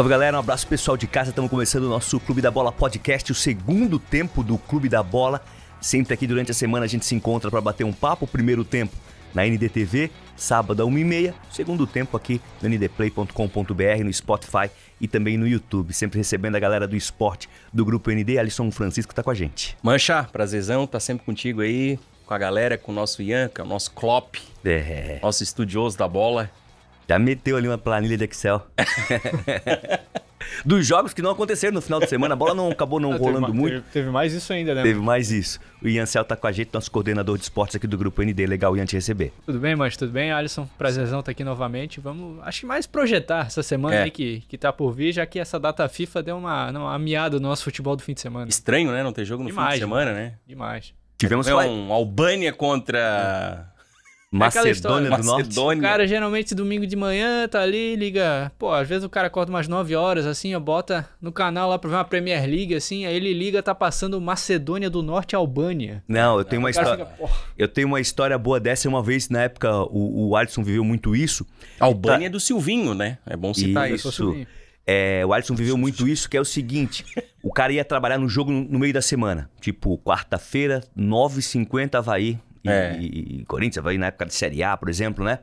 Salve galera, um abraço pessoal de casa. Estamos começando o nosso Clube da Bola podcast, o segundo tempo do Clube da Bola. Sempre aqui durante a semana a gente se encontra para bater um papo. O primeiro tempo na NDTV, sábado a 1h30. Segundo tempo aqui no ndplay.com.br, no Spotify e também no YouTube. Sempre recebendo a galera do esporte do Grupo ND. Alisson Francisco tá com a gente. Mancha, prazerzão, tá sempre contigo aí, com a galera, com o nosso Ianca, é o nosso Klopp, é. nosso estudioso da bola. Já meteu ali uma planilha de Excel. Dos jogos que não aconteceram no final de semana, a bola não acabou não, não ah, rolando teve, muito. Teve, teve, mais isso ainda, né? Teve mais isso. O Ian Cel tá com a gente, nosso coordenador de esportes aqui do Grupo ND. Legal, Ian, te receber. Tudo bem, mas tudo bem, Alisson? Prazerzão estar tá aqui novamente. Vamos, acho que mais projetar essa semana é. aí que, que tá por vir, já que essa data FIFA deu uma, uma ameaça no nosso futebol do fim de semana. Estranho, né? Não ter jogo no Demais, fim de semana, né? Demais. Tivemos é um Albânia contra... É. É Macedônia, do Norte. Macedônia. O cara geralmente domingo de manhã tá ali, liga. Pô, às vezes o cara acorda umas 9 horas, assim, ó, bota no canal lá pra ver uma Premier League, assim, aí ele liga, tá passando Macedônia do Norte Albânia. Não, eu tenho uma história. eu tenho uma história boa dessa. Uma vez, na época, o, o Alisson viveu muito isso. Albânia tá... é do Silvinho, né? É bom citar isso. isso. É, o Alisson viveu muito isso, que é o seguinte: o cara ia trabalhar no jogo no, no meio da semana. Tipo, quarta-feira, 9h50 Havaí, e, é. e, e Corinthians, vai na época de Série A, por exemplo, né?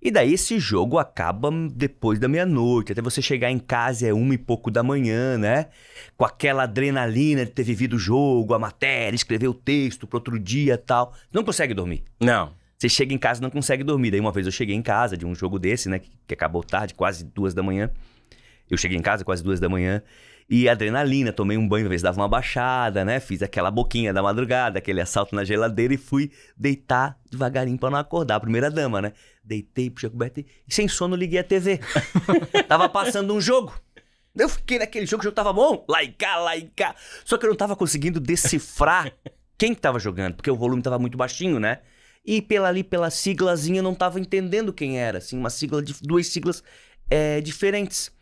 E daí esse jogo acaba depois da meia-noite, até você chegar em casa é uma e pouco da manhã, né? Com aquela adrenalina de ter vivido o jogo, a matéria, escrever o texto pro outro dia tal. Não consegue dormir. Não. Você chega em casa não consegue dormir. Daí uma vez eu cheguei em casa de um jogo desse, né? Que, que acabou tarde, quase duas da manhã. Eu cheguei em casa quase duas da manhã. E adrenalina, tomei um banho, às vezes dava uma baixada, né? Fiz aquela boquinha da madrugada, aquele assalto na geladeira e fui deitar devagarinho para não acordar. A primeira dama, né? Deitei, puxei a coberta e sem sono liguei a TV. tava passando um jogo. Eu fiquei naquele jogo, o jogo tava bom, lá e cá, cá. Só que eu não tava conseguindo decifrar quem que tava jogando, porque o volume tava muito baixinho, né? E pela ali, pela siglazinha, eu não tava entendendo quem era, assim, uma sigla de duas siglas é, diferentes.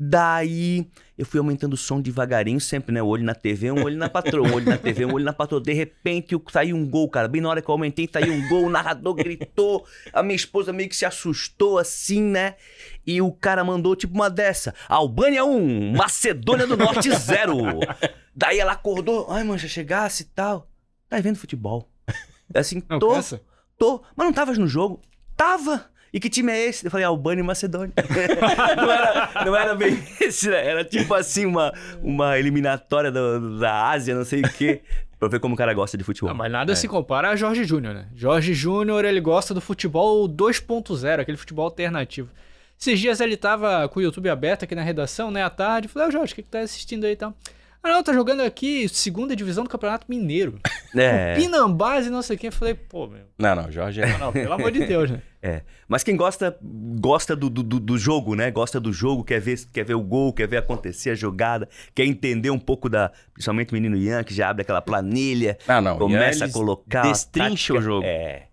Daí eu fui aumentando o som devagarinho, sempre, né? O olho na TV, um olho na patroa, um olho na TV, um olho na patroa. De repente saiu um gol, cara. Bem na hora que eu aumentei, saiu um gol, o narrador gritou, a minha esposa meio que se assustou assim, né? E o cara mandou tipo uma dessa: Albânia 1, Macedônia do Norte 0. Daí ela acordou, ai, mancha, já chegasse e tal. Tá vendo futebol? É assim, tô. Não, tô. Mas não tavas no jogo? Tava! E que time é esse? Eu falei, Albânia ah, e Macedônia. não, era, não era bem esse, né? Era tipo assim, uma, uma eliminatória do, da Ásia, não sei o quê. Pra ver como o cara gosta de futebol. Não, ah, mas nada é. se compara a Jorge Júnior, né? Jorge Júnior, ele gosta do futebol 2.0, aquele futebol alternativo. Esses dias ele tava com o YouTube aberto aqui na redação, né, à tarde. Eu falei, ô oh, Jorge, o que, que tá assistindo aí e tal? Ah, não, tá jogando aqui segunda divisão do Campeonato Mineiro. É. Pinambás e não sei quem. Eu falei, pô, meu. Não, não, Jorge. É- não, não, pelo amor de Deus, né? É. Mas quem gosta, gosta do, do, do jogo, né? Gosta do jogo, quer ver, quer ver o gol, quer ver acontecer a jogada, quer entender um pouco da. Principalmente o menino Ian, que já abre aquela planilha. Ah, não. Começa a colocar. Destrincha o jogo. É.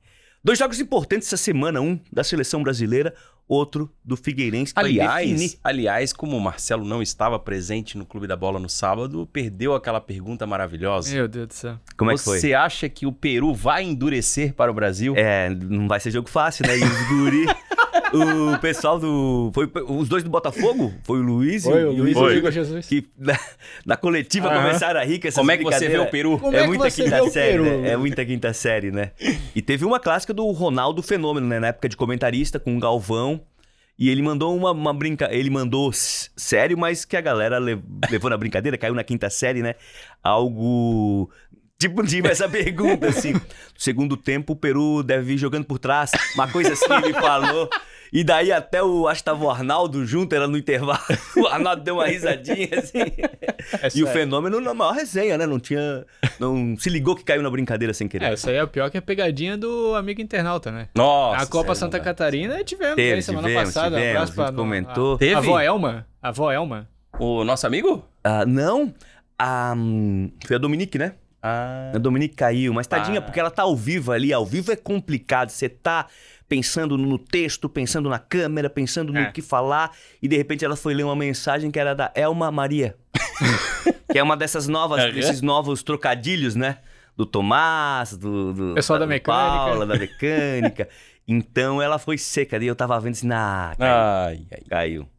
Dois jogos importantes essa semana, um da seleção brasileira, outro do Figueirense. Que aliás, aliás, como o Marcelo não estava presente no Clube da Bola no sábado, perdeu aquela pergunta maravilhosa. Meu Deus do céu. Como é que foi? Você acha que o Peru vai endurecer para o Brasil? É, não vai ser jogo fácil, né? E os guri... o pessoal do. Foi, os dois do Botafogo? Foi o Luiz foi, e o Luiz foi. Jesus. Que na, na coletiva uhum. começaram a rir com Como é que você vê o Peru? Como é, é muita quinta série, Peru, né? É muita quinta série, né? E teve uma clássica do Ronaldo Fenômeno, né? Na época de comentarista com o Galvão. E ele mandou uma, uma brinca... Ele mandou sério, mas que a galera levou na brincadeira, caiu na quinta série, né? Algo Tipo, tipo essa pergunta, assim. No segundo tempo, o Peru deve vir jogando por trás. Uma coisa assim ele falou. E daí até o, acho que tava o Arnaldo junto, era no intervalo. O Arnaldo deu uma risadinha, assim. É e o fenômeno na maior resenha, né? Não tinha. Não se ligou que caiu na brincadeira sem querer. É, isso aí é o pior que é a pegadinha do amigo internauta, né? Nossa. A Copa sério, Santa cara. Catarina tivemos Teve, semana tivemos, passada. Tivemos, um a gente comentou. A, ah, Teve? a avó Elma. A avó Elma. O nosso amigo? Ah, não. a ah, hum, foi a Dominique, né? Ah. A né, Dominique caiu, mas tadinha, ah. porque ela tá ao vivo ali. Ao vivo é complicado. Você tá pensando no texto, pensando na câmera, pensando no é. que falar, e de repente ela foi ler uma mensagem que era da Elma Maria. que é uma dessas novas, é, desses novos trocadilhos, né? Do Tomás, do, do pessoal da, da mecânica. Paula, da mecânica. então ela foi seca, e eu tava vendo assim, nah, caiu. Ai, ai. caiu.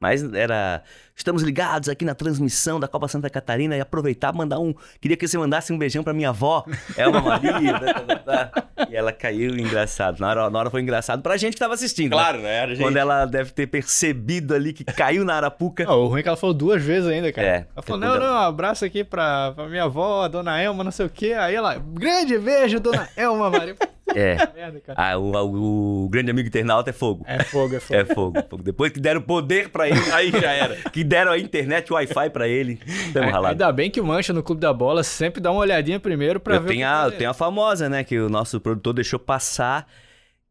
Mas era. Estamos ligados aqui na transmissão da Copa Santa Catarina e aproveitar mandar um. Queria que você mandasse um beijão para minha avó, Elma Maria. Né, tá, tá, tá, E ela caiu engraçado. Na hora, na hora foi engraçado pra gente que tava assistindo. Né? Claro, né? né? Gente... Quando ela deve ter percebido ali que caiu na arapuca. Não, o ruim é que ela falou duas vezes ainda, cara. É, ela falou: não, não, um abraço aqui pra, pra minha avó, a dona Elma, não sei o quê. Aí ela, grande beijo, dona Elma Maria. É. Merda, ah, o, o, o, grande amigo internauta é fogo. É fogo, é fogo. É fogo, é fogo. Depois que deram poder pra ele, aí já era. que deram a internet, o Wi-Fi para ele. Tamo é, ralado. Ainda bem que o Mancha no Clube da Bola sempre dá uma olhadinha primeiro para ver. Tem a, eu tenho a famosa, né? Que o nosso produtor deixou passar.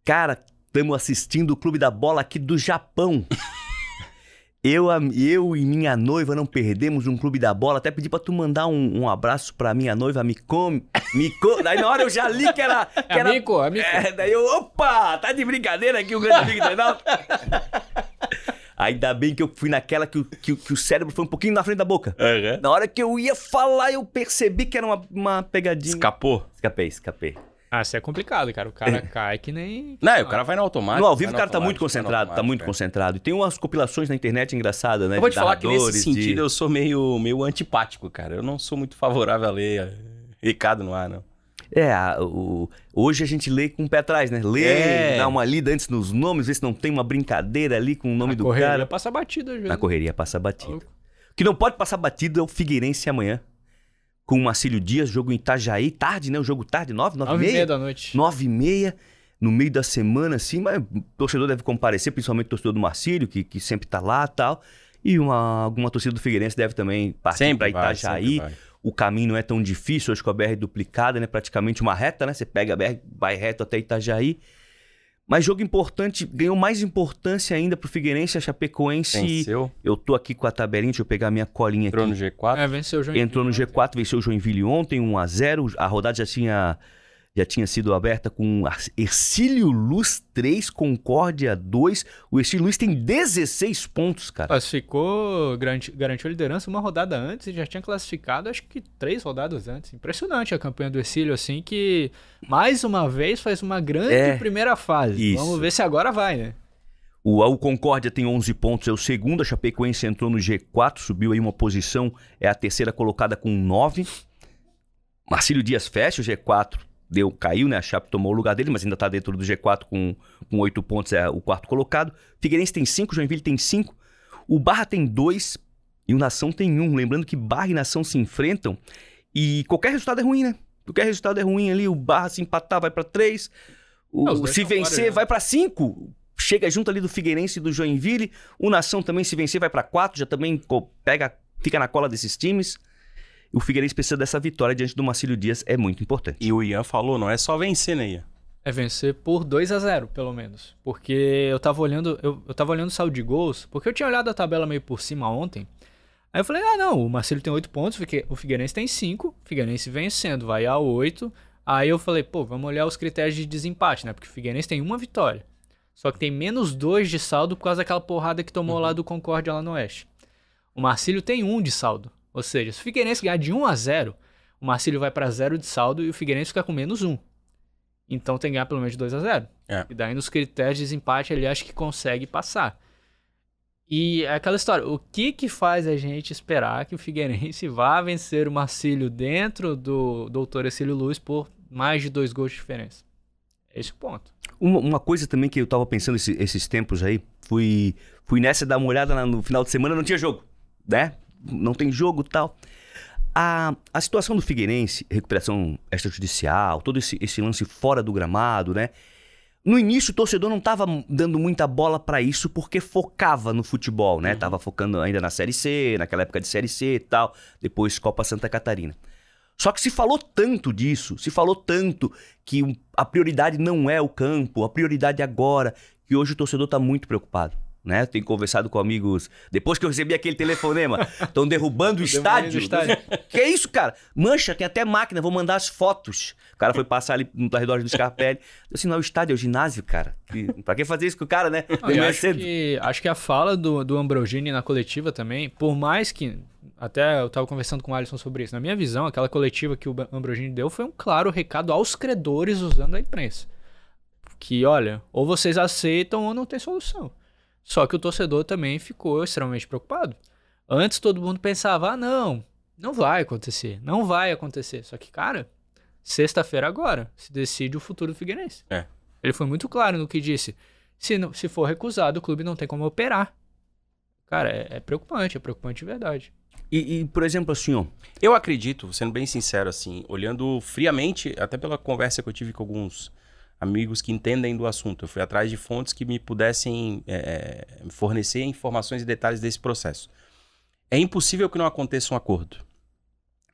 Cara, estamos assistindo o Clube da Bola aqui do Japão. Eu, eu e minha noiva não perdemos um clube da bola. Até pedi pra tu mandar um, um abraço pra minha noiva, Miko. Miko. Daí na hora eu já li que era. Que era amigo, É, daí eu, opa, tá de brincadeira aqui o grande amigo do Reinaldo. Ainda bem que eu fui naquela que, o, que, que o cérebro foi um pouquinho na frente da boca. Uhum. Na hora que eu ia falar, eu percebi que era uma, uma pegadinha. Escapou? Escapei, escapei. Ah, isso é complicado, cara. O cara cai que nem. Não, o cara vai no automático. No ao vivo o cara tá muito concentrado, tá muito é. concentrado. E tem umas compilações na internet engraçadas, né? Eu vou te falar que nesse sentido de... eu sou meio, meio antipático, cara. Eu não sou muito favorável a ler eh, Ricardo no ar, não. É, o, hoje a gente lê com o pé atrás, né? Lê, é. dá uma lida antes nos nomes, vê se não tem uma brincadeira ali com o nome Na do cara. Na né? correria passa batida, gente. Na correria passa batida. O que não pode passar batido é o Figueirense amanhã. Com o Marcílio Dias, jogo em Itajaí, tarde, né? O jogo tarde, nove, nove, nove e meia. da noite. Nove e meia, no meio da semana, assim, mas o torcedor deve comparecer, principalmente o torcedor do Marcílio, que, que sempre tá lá e tal. E uma, alguma torcida do Figueirense deve também partir para Itajaí. sempre vai o caminho não é tão difícil, hoje com a BR é duplicada, né? Praticamente uma reta, né? Você pega a BR, vai reto até Itajaí. Mas jogo importante, ganhou mais importância ainda pro Figueirense, a Chapecoense. Venceu. Eu tô aqui com a tabelinha, deixa eu pegar minha colinha Entrou aqui. Entrou no G4. É, venceu o Joinville. Entrou no G4, venceu o Joinville ontem, 1 a 0 A rodada já tinha já tinha sido aberta com Ercílio Luz 3, Concórdia 2. O Ercílio Luz tem 16 pontos, cara. Classificou, garantiu, garantiu a liderança uma rodada antes e já tinha classificado, acho que três rodadas antes. Impressionante a campanha do Ercílio, assim, que mais uma vez faz uma grande é, primeira fase. Isso. Vamos ver se agora vai, né? O, o Concórdia tem 11 pontos, é o segundo. A Chapecoense entrou no G4, subiu aí uma posição, é a terceira colocada com 9. Marcílio Dias fecha o G4 deu, caiu, né? A Chape tomou o lugar dele, mas ainda está dentro do G4 com, com 8 pontos, é o quarto colocado. Figueirense tem 5, Joinville tem 5, o Barra tem 2 e o Nação tem 1. Um. Lembrando que Barra e Nação se enfrentam e qualquer resultado é ruim, né? Qualquer resultado é ruim ali, o Barra se empatar vai para 3, se vencer né? vai para 5. Chega junto ali do Figueirense e do Joinville. O Nação também, se vencer, vai para quatro já também pega, fica na cola desses times. O Figueirense precisa dessa vitória diante do Marcílio Dias, é muito importante. E o Ian falou, não é só vencer, né, Ian? É vencer por 2 a 0 pelo menos. Porque eu tava olhando, eu, eu tava olhando o saldo de gols, porque eu tinha olhado a tabela meio por cima ontem. Aí eu falei, ah não, o Marcelo tem 8 pontos, o Figueirense tem 5, o Figueirense vencendo, vai a 8. Aí eu falei, pô, vamos olhar os critérios de desempate, né? Porque o Figueirense tem uma vitória. Só que tem menos 2 de saldo por causa daquela porrada que tomou uhum. lá do Concórdia lá no Oeste. O Marcílio tem 1 um de saldo. Ou seja, se o Figueirense ganhar de 1 a 0, o Marcílio vai para zero de saldo e o Figueirense fica com menos 1. Então tem que ganhar pelo menos 2 a 0. É. E daí nos critérios de desempate ele acha que consegue passar. E é aquela história, o que que faz a gente esperar que o Figueirense vá vencer o Marcílio dentro do Doutor Exílio Luz por mais de dois gols de diferença? Esse é o ponto. Uma, uma coisa também que eu tava pensando esse, esses tempos aí, fui, fui nessa dar uma olhada no final de semana, não tinha jogo, né? não tem jogo tal. A, a situação do Figueirense, recuperação extrajudicial, todo esse, esse lance fora do gramado, né? No início, o torcedor não estava dando muita bola para isso porque focava no futebol, né? Uhum. Tava focando ainda na Série C, naquela época de Série C e tal, depois Copa Santa Catarina. Só que se falou tanto disso, se falou tanto que a prioridade não é o campo, a prioridade é agora, que hoje o torcedor está muito preocupado né? Tenho conversado com amigos depois que eu recebi aquele telefonema. Estão derrubando o estádio. estádio. que é isso, cara? Mancha, tem até máquina, vou mandar as fotos. O cara foi passar ali no redor do Scarpelli. assim, não, é o estádio, é o ginásio, cara. Que, pra que fazer isso com o cara, né? acho, cedo. Que, acho que a fala do, do Ambrogini na coletiva também, por mais que. Até eu tava conversando com o Alisson sobre isso. Na minha visão, aquela coletiva que o Ambrogini deu foi um claro recado aos credores usando a imprensa. Que, olha, ou vocês aceitam ou não tem solução. Só que o torcedor também ficou extremamente preocupado. Antes todo mundo pensava: ah, não, não vai acontecer, não vai acontecer. Só que, cara, sexta-feira agora se decide o futuro do Figueirense. É. Ele foi muito claro no que disse. Se, não, se for recusado, o clube não tem como operar. Cara, é, é preocupante, é preocupante de verdade. E, e, por exemplo, assim, ó, eu acredito, sendo bem sincero, assim, olhando friamente, até pela conversa que eu tive com alguns amigos que entendem do assunto. Eu fui atrás de fontes que me pudessem é, fornecer informações e detalhes desse processo. É impossível que não aconteça um acordo.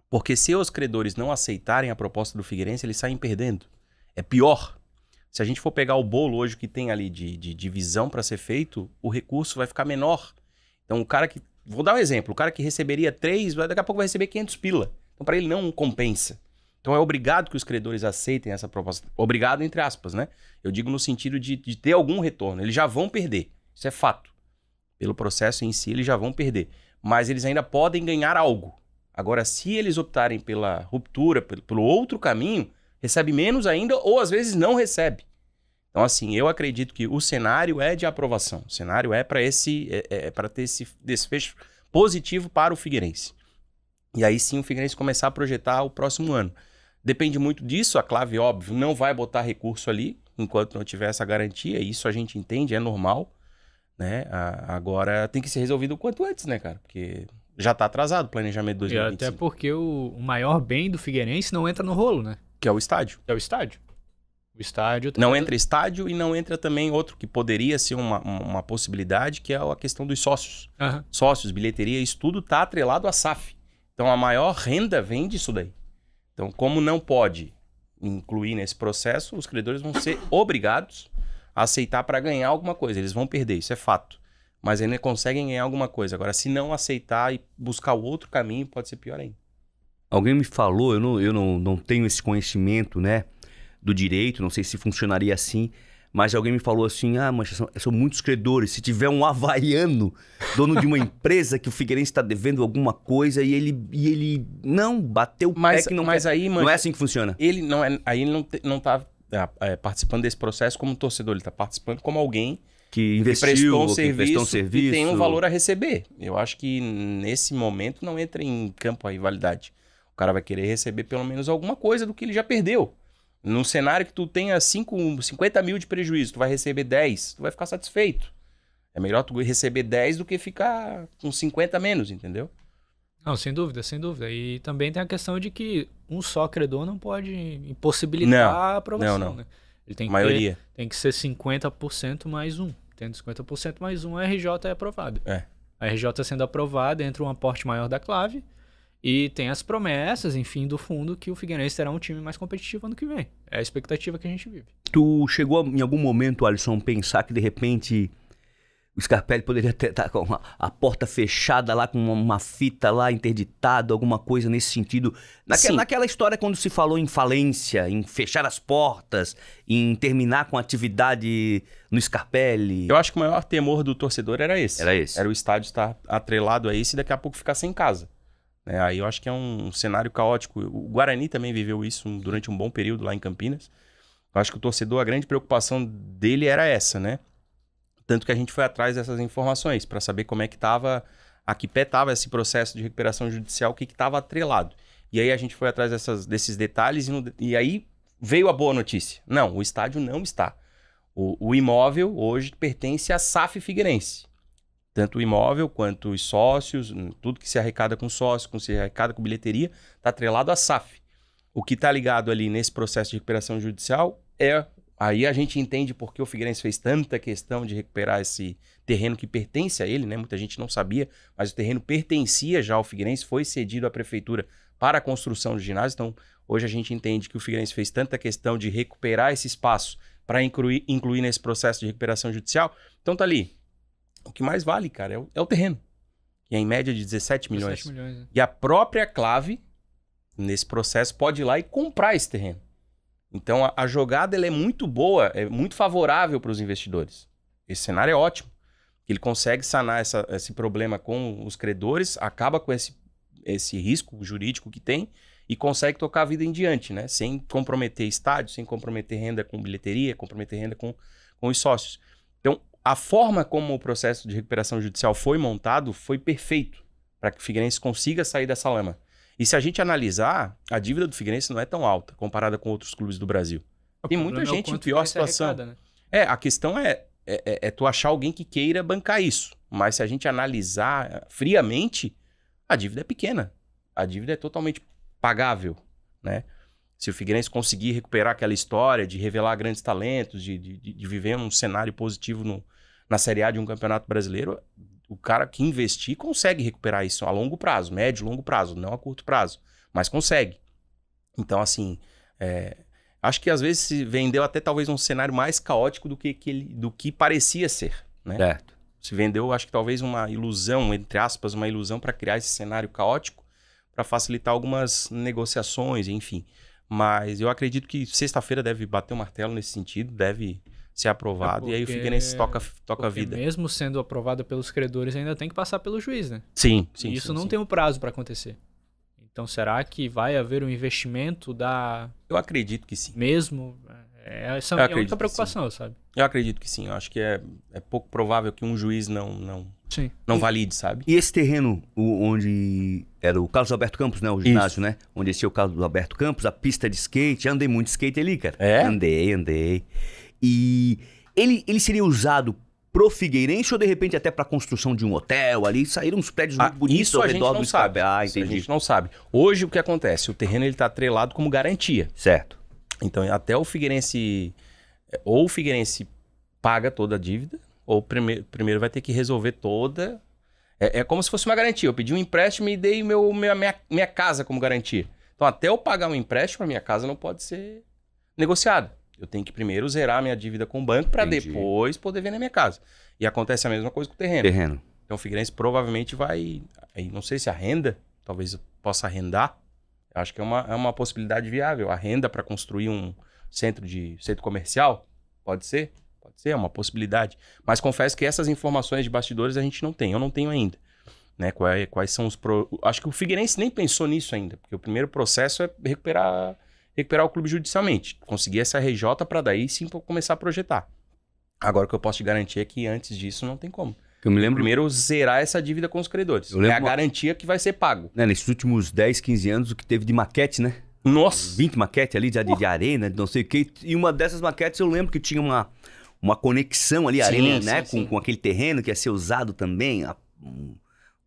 Porque se os credores não aceitarem a proposta do Figueirense, eles saem perdendo. É pior. Se a gente for pegar o bolo hoje que tem ali de, divisão para ser feito, o recurso vai ficar menor. Então o cara que. Vou dar um exemplo. O cara que receberia 3, daqui a pouco vai receber 500 pila. Então para ele não compensa. Então é obrigado que os credores aceitem essa proposta. Obrigado, entre aspas, né? Eu digo no sentido de, de ter algum retorno. Eles já vão perder. Isso é fato. Pelo processo em si, eles já vão perder. Mas eles ainda podem ganhar algo. Agora, se eles optarem pela ruptura, pelo, pelo outro caminho, recebe menos ainda ou às vezes não recebe. Então, assim, eu acredito que o cenário é de aprovação. O cenário é para esse é, é, é para ter esse desfecho positivo para o Figueirense. E aí sim o Figueirense começar a projetar o próximo ano. Depende muito disso, a clave, óbvio, não vai botar recurso ali enquanto não tiver essa garantia, isso a gente entende, é normal, né? A, agora tem que ser resolvido o quanto antes, né, cara? Porque já está atrasado o planejamento de 2025. E até porque o, o maior bem do Figueirense não entra no rolo, né? Que é o estádio. É o estádio. O estádio. Tá... Não entra estádio e não entra também outro que poderia ser uma, uma possibilidade, que é a questão dos sócios. Uhum. Sócios, bilheteria, isso tudo tá atrelado à SAF. Então a maior renda vem disso daí. Então, como não pode incluir nesse processo, os credores vão ser obrigados a aceitar para ganhar alguma coisa. Eles vão perder, isso é fato. Mas ainda conseguem ganhar alguma coisa. Agora, se não aceitar e buscar o outro caminho, pode ser pior ainda. Alguém me falou, eu não, eu não, não tenho esse conhecimento né, do direito, não sei se funcionaria assim, mas alguém me falou assim: ah, mancha, são, são muitos credores. Se tiver um havaiano, dono de uma empresa que o Figueirense está devendo alguma coisa e ele, e ele não bateu o mas, pé que não mas quer. aí, Não é assim que funciona. Ele não é, aí ele não, te, não tá ah, é, participando desse processo como torcedor, ele está participando como alguém que investiu, que prestou, um serviço, que prestou um serviço e tem um valor a receber. Eu acho que nesse momento não entra em campo a rivalidade. O cara vai querer receber pelo menos alguma coisa do que ele já perdeu. Num cenário que tu tenha 5, 50 mil de prejuízo, tu vai receber 10, tu vai ficar satisfeito. É melhor tu receber 10 do que ficar com 50 menos, entendeu? Não, sem dúvida, sem dúvida. E também tem a questão de que um só credor não pode impossibilitar não, a aprovação, não, não. né? Ele tem que, Maioria. Ter, tem que ser 50% mais um. Tendo 50% mais um, a RJ é aprovada. É. A RJ sendo aprovada, entra um aporte maior da clave e tem as promessas, enfim, do fundo que o Figueirense será um time mais competitivo ano que vem. É a expectativa que a gente vive. Tu chegou em algum momento, Alisson, pensar que de repente o Scarpelli poderia estar tá, com a, porta fechada lá, com uma, uma, fita lá interditada, alguma coisa nesse sentido. Naque, naquela história quando se falou em falência, em fechar as portas, em terminar com a atividade no Scarpelli. Eu acho que o maior temor do torcedor era esse. Era esse. Era o estádio estar atrelado a esse e daqui a pouco ficar sem casa. É, aí eu acho que é um cenário caótico. O Guarani também viveu isso durante um bom período lá em Campinas. Eu acho que o torcedor, a grande preocupação dele era essa, né? Tanto que a gente foi atrás dessas informações para saber como é que estava, a que pé estava esse processo de recuperação judicial, o que estava atrelado. E aí a gente foi atrás dessas, desses detalhes e, no, e, aí veio a boa notícia. Não, o estádio não está. O, o imóvel hoje pertence à SAF Figueirense. Tanto o imóvel quanto os sócios, tudo que se arrecada com sócio, com se arrecada com bilheteria, está atrelado à SAF. O que está ligado ali nesse processo de recuperação judicial é. Aí a gente entende por que o Figueirense fez tanta questão de recuperar esse terreno que pertence a ele, né? Muita gente não sabia, mas o terreno pertencia já ao Figueirense, foi cedido à prefeitura para a construção do ginásio. Então, hoje a gente entende que o Figueirense fez tanta questão de recuperar esse espaço para incluir, incluir nesse processo de recuperação judicial. Então tá ali, o que mais vale, cara, é o, é o terreno. E é em média de 17 milhões. 17 milhões né? E a própria Clave, nesse processo, pode ir lá e comprar esse terreno. Então a, a jogada é muito boa, é muito favorável para os investidores. Esse cenário é ótimo. Ele consegue sanar essa, esse problema com os credores, acaba com esse, esse risco jurídico que tem e consegue tocar a vida em diante, né? Sem comprometer estádio, sem comprometer renda com bilheteria, comprometer renda com, com os sócios a forma como o processo de recuperação judicial foi montado foi perfeito para que o Figueirense consiga sair dessa lama. E se a gente analisar, a dívida do Figueirense não é tão alta comparada com outros clubes do Brasil. O Tem muita é gente é em pior situação. né? É, a questão é, é, é, é tu achar alguém que queira bancar isso. Mas se a gente analisar eh, friamente, a dívida é pequena. A dívida é totalmente pagável, né? Se o Figueirense conseguir recuperar aquela história de revelar grandes talentos, de, de, de viver um cenário positivo no, na Série A de um campeonato brasileiro, o cara que investir consegue recuperar isso a longo prazo, médio, longo prazo, não a curto prazo, mas consegue. Então, assim, é, acho que às vezes se vendeu até talvez um cenário mais caótico do que, que ele, do que parecia ser, né? Certo. Se vendeu, acho que talvez uma ilusão, entre aspas, uma ilusão para criar esse cenário caótico para facilitar algumas negociações, enfim. Mas eu acredito que sexta-feira deve bater o um martelo nesse sentido, deve ser aprovado. É e aí fica nesse toca, toca vida. Mesmo sendo aprovado pelos credores, ainda tem que passar pelo juiz, né? Sim, sim. E isso sim, não sim. tem um prazo para acontecer. Então, será que vai haver um investimento da. Eu acredito que sim. Mesmo. É, é, essa é a única preocupação, sabe? Eu acredito que sim. Eu acho que é, é pouco provável que um juiz não não, sim. não e, valide, sabe? E esse terreno o, onde era o Carlos Alberto Campos, né? O ginásio, Isso. né? Onde esse é o Carlos Alberto Campos, a pista de skate. Andei muito de skate ali, cara. É? Andei, andei. E ele, ele seria usado pro Figueirense ou de repente até para construção de um hotel ali? Saíram uns prédios ah, muito bonitos isso ao a redor gente não do sabe. Ah, Isso a gente não sabe. Hoje o que acontece? O terreno ele tá atrelado como garantia. Certo. Então até o Figueirense ou o Figueirense paga toda a dívida ou primeiro, primeiro vai ter que resolver toda é, é como se fosse uma garantia. Eu pedi um empréstimo e dei meu, minha, minha, minha casa como garantia. Então, até eu pagar um empréstimo, a minha casa não pode ser negociada. Eu tenho que primeiro zerar minha dívida com o banco para depois poder vender minha casa. E acontece a mesma coisa com o terreno. Terreno. Então o Figueirense provavelmente vai. Aí, não sei se a renda, talvez eu possa arrendar. Acho que é uma, é uma possibilidade viável. A renda para construir um centro de centro comercial, pode ser? Pode ser, é uma possibilidade. Mas confesso que essas informações de bastidores a gente não tem, eu não tenho ainda. Né? Quais, quais são os. Pro... Acho que o Figueirense nem pensou nisso ainda, porque o primeiro processo é recuperar recuperar o clube judicialmente, conseguir essa RJ para daí sim começar a projetar. Agora o que eu posso te garantir é que antes disso não tem como. Eu me lembro... Primeiro, zerar essa dívida com os credores. Eu lembro... É a garantia que vai ser pago. Né, nesses últimos 10, 15 anos, o que teve de maquete, né? Nossa! 20 maquetes ali de, areia, de arena, de não sei o quê. E uma dessas maquetes eu lembro que tinha uma, uma conexão ali, sim, arena, sim, né? Sim. Com, com aquele terreno que ia ser usado também,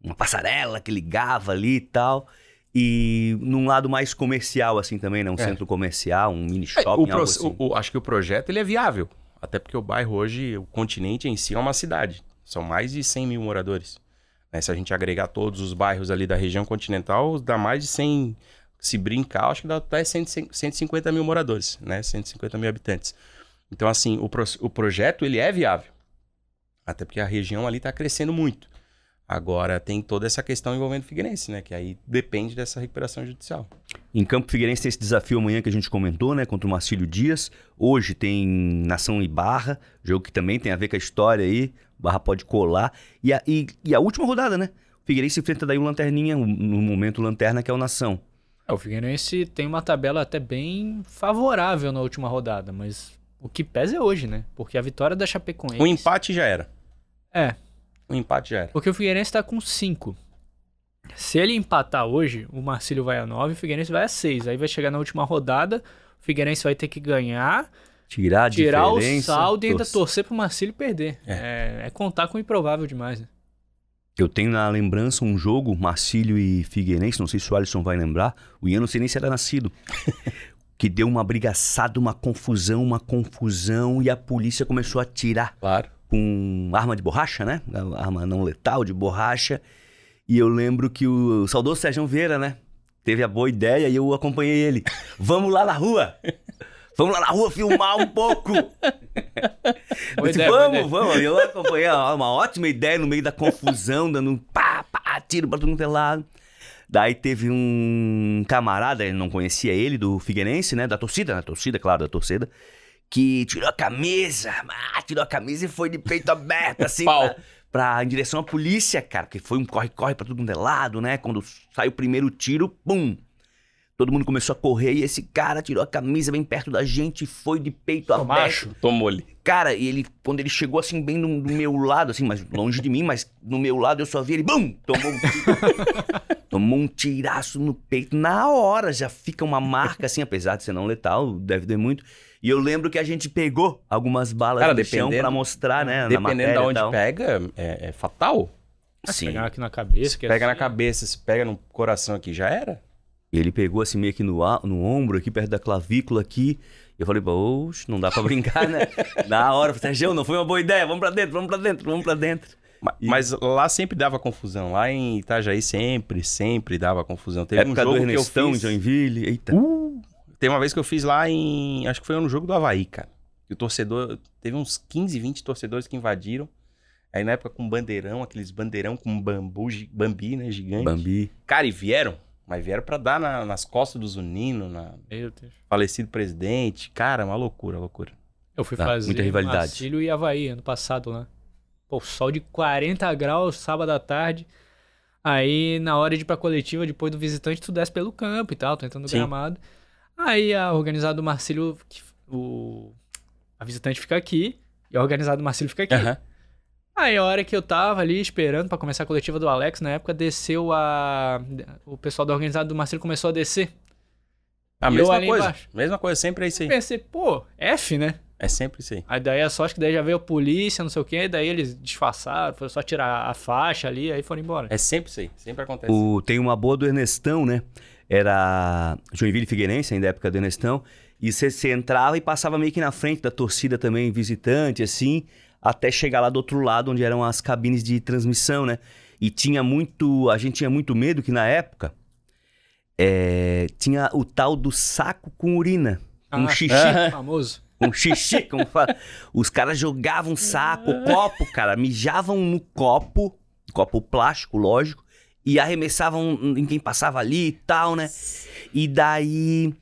uma passarela que ligava ali e tal. E num lado mais comercial, assim também, né? Um é. centro comercial, um mini é, shopping, é, pro, assim. o, o, acho que o projeto ele é viável. Até porque o bairro hoje, o continente em si é uma cidade. São mais de 100 mil moradores. Né? Se a gente agregar todos os bairros ali da região continental, dá mais de 100... Se brincar, acho que dá até 150 mil moradores, né? 150 mil habitantes. Então, assim, o, pro, o projeto ele é viável. Até porque a região ali está crescendo muito. Agora tem toda essa questão envolvendo o Figueirense, né? Que aí depende dessa recuperação judicial. Em Campo Figueirense tem esse desafio amanhã que a gente comentou, né? Contra o Marcílio Dias. Hoje tem Nação e Barra, jogo que também tem a ver com a história aí. Barra pode colar. E a, e, e a última rodada, né? O Figueirense enfrenta daí o Lanterninha, no momento Lanterna, que é o Nação. É, o Figueirense tem uma tabela até bem favorável na última rodada, mas o que pesa é hoje, né? Porque a vitória da Chapecoense... O empate já era. É, o empate já era. Porque o Figueirense está com 5. Se ele empatar hoje, o Marcílio vai a 9 e o Figueirense vai a 6. Aí vai chegar na última rodada, o Figueirense vai ter que ganhar, tirar, tirar o saldo e ainda torcer, torcer para o Marcílio perder. É. É, é. contar com o improvável demais. Né? Eu tenho na lembrança um jogo, Marcílio e Figueirense, não sei se o Alisson vai lembrar, o Ian não sei nem se era nascido, que deu uma brigaçada, uma confusão, uma confusão e a polícia começou a tirar. Claro com arma de borracha, né? Arma não letal, de borracha. E eu lembro que o, saudoso Sérgio Vieira, né? Teve a boa ideia e eu acompanhei ele. Vamos lá na rua! Vamos lá na rua filmar um pouco. Disse, ideia, vamos, vamos. Eu acompanhei uma ótima ideia no meio da confusão, dando um pá, pá, tiro pra todo mundo é lado. Daí teve um camarada, eu não conhecia ele, do Figueirense, né? Da torcida, da né? torcida, claro, da torcida que tirou a camisa, ah, tirou a camisa e foi de peito aberto, assim, pra, pra, em direção à polícia, cara, que foi um corre-corre pra todo mundo é lado, né? Quando saiu o primeiro tiro, pum! Todo mundo começou a correr e esse cara tirou a camisa bem perto da gente, e foi de peito aberto. Macho, tomou ele. Cara, e ele, quando ele chegou assim, bem no, do meu lado, assim, mas longe de mim, mas no meu lado eu só vi ele, bum! Tomou um tomou um tiraço no peito. Na hora já fica uma marca, assim, apesar de ser não letal, deve doer muito e eu lembro que a gente pegou algumas balas Cara, no chão pra mostrar, né? Dependendo de onde pega, é, é fatal. Ah, Sim. pegar aqui na cabeça. É pega assim... na cabeça, se pega no coração aqui, já era? Ele pegou assim meio que no, no ombro, aqui perto da clavícula aqui. Eu falei, poxa, não dá pra brincar, né? Na hora, Sérgio, não foi uma boa ideia, vamos pra dentro, vamos pra dentro, vamos pra dentro. E... Mas lá sempre dava confusão. Lá em Itajaí sempre, sempre dava confusão. Teve Época um jogo do Ernestão, que eu fiz... Joinville, eita. Uh! Tem uma vez que eu fiz lá em. Acho que foi no jogo do Havaí, cara. E o torcedor. Teve uns 15, 20 torcedores que invadiram. Aí na época com bandeirão, aqueles bandeirão com bambu, bambi, né? Gigante. Bambi. Cara, e vieram. Mas vieram para dar na, nas costas do Zunino, na Meu Deus. falecido presidente. Cara, uma loucura, loucura. Eu fui ah, fazer muita rivalidade. Marcílio e Havaí ano passado, né? Pô, sol de 40 graus, sábado à tarde. Aí, na hora de ir pra coletiva, depois do visitante, tu desce pelo campo e tal, tentando Sim. gramado. Aí a organizada do Marcílio, o, a visitante fica aqui e a organizada do Marcílio fica aqui. Uhum. Aí a hora que eu tava ali esperando para começar a coletiva do Alex, na época desceu a. O pessoal da organizada do Marcelo começou a descer. A e mesma coisa. Embaixo. Mesma coisa, sempre é isso aí. pensei, pô, F, né? É sempre isso aí. Aí daí é só, acho que daí já veio a polícia, não sei o quê, daí eles disfarçaram, foi só tirar a faixa ali, aí foram embora. É sempre isso aí, sempre acontece. O, tem uma boa do Ernestão, né? era Joinville Figueirense, ainda época do Enestão, e você entrava e passava meio que na frente da torcida também, visitante, assim, até chegar lá do outro lado, onde eram as cabines de transmissão, né? E tinha muito. A gente tinha muito medo que na época é, tinha o tal do saco com urina. Ah, um xixi. É. Famoso. Um xixi, como fala. Os caras jogavam saco, copo, cara, mijavam no copo, copo plástico, lógico, e arremessavam em quem passava ali e tal, né? E daí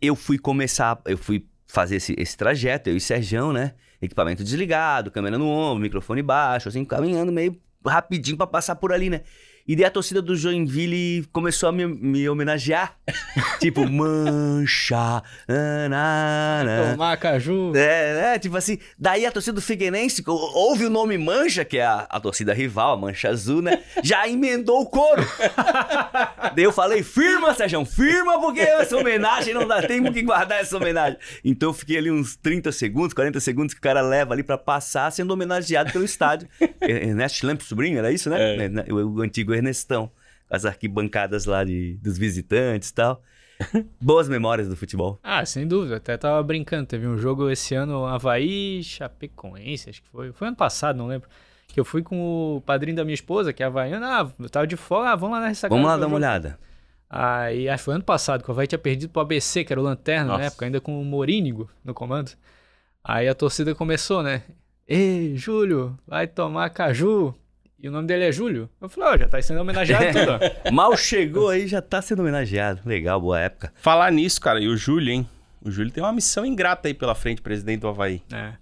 eu fui começar, eu fui fazer esse, esse trajeto, eu e Serjão, né? Equipamento desligado, câmera no ombro, microfone baixo, assim, caminhando meio rapidinho para passar por ali, né? E daí a torcida do Joinville começou a me, me homenagear. tipo, mancha. Anana. Tomar caju. É, é, tipo assim. Daí a torcida do Figueirense ouve o nome Mancha, que é a, a torcida rival, a Mancha Azul, né? Já emendou o couro. daí eu falei, firma, Sérgio, firma, porque essa homenagem não dá tempo que guardar essa homenagem. Então eu fiquei ali uns 30 segundos, 40 segundos que o cara leva ali para passar, sendo homenageado pelo estádio. Ernesto Lamp Sobrinho, era isso, né? É. é né? O, o antigo do Ernestão, as arquibancadas lá de, dos visitantes e tal. Boas memórias do futebol. Ah, sem dúvida. Até tava brincando. Teve um jogo esse ano, Havaí, Chapecoense, acho que foi. Foi ano passado, não lembro. Que eu fui com o padrinho da minha esposa, que é havaiana. Ah, eu tava de fora, ah, vamos lá nessa. Vamos lá dar uma olhada. Aí, ah, foi ano passado que o Havaí tinha perdido pro ABC, que era o Lanterna Nossa. na época, ainda com o Morínigo no comando. Aí a torcida começou, né? Ei, Júlio, vai tomar caju. E o nome dele é Júlio. Eu falei, ó, oh, já tá sendo homenageado tudo. ó. Mal chegou aí, já tá sendo homenageado. Legal, boa época. Falar nisso, cara, e o Júlio, hein? O Júlio tem uma missão ingrata aí pela frente, presidente do Havaí. É.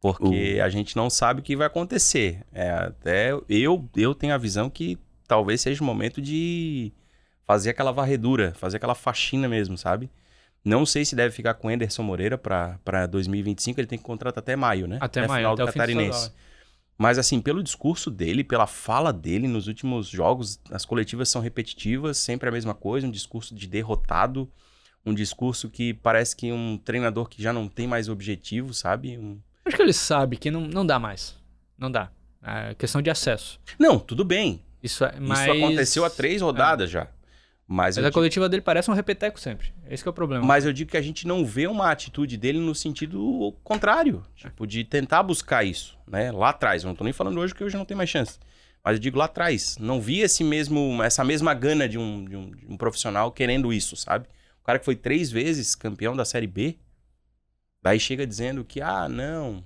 Porque uh. a gente não sabe o que vai acontecer. É, até eu, eu tenho a visão que talvez seja o momento de fazer aquela varredura, fazer aquela faxina mesmo, sabe? Não sei se deve ficar com o Anderson Moreira para 2025, ele tem que contrato até maio, né? Até, até maio, final até do Catarinense. Mas, assim, pelo discurso dele, pela fala dele nos últimos jogos, as coletivas são repetitivas, sempre a mesma coisa, um discurso de derrotado, um discurso que parece que um treinador que já não tem mais objetivo, sabe? Um... Acho que ele sabe que não, não dá mais. Não dá. É questão de acesso. Não, tudo bem. Isso, é, mas... Isso aconteceu há três rodadas é. já. Mas, Mas a digo... coletiva dele parece um repeteco sempre. Esse é o problema. Mas eu digo que a gente não vê uma atitude dele no sentido contrário. Tipo, de tentar buscar isso, né? Lá atrás. Eu não tô nem falando hoje que hoje não tem mais chance. Mas eu digo lá atrás. Não vi esse mesmo, essa mesma gana de um, de um, de um profissional querendo isso, sabe? O cara que foi três vezes campeão da Série B, daí chega dizendo que, ah, não,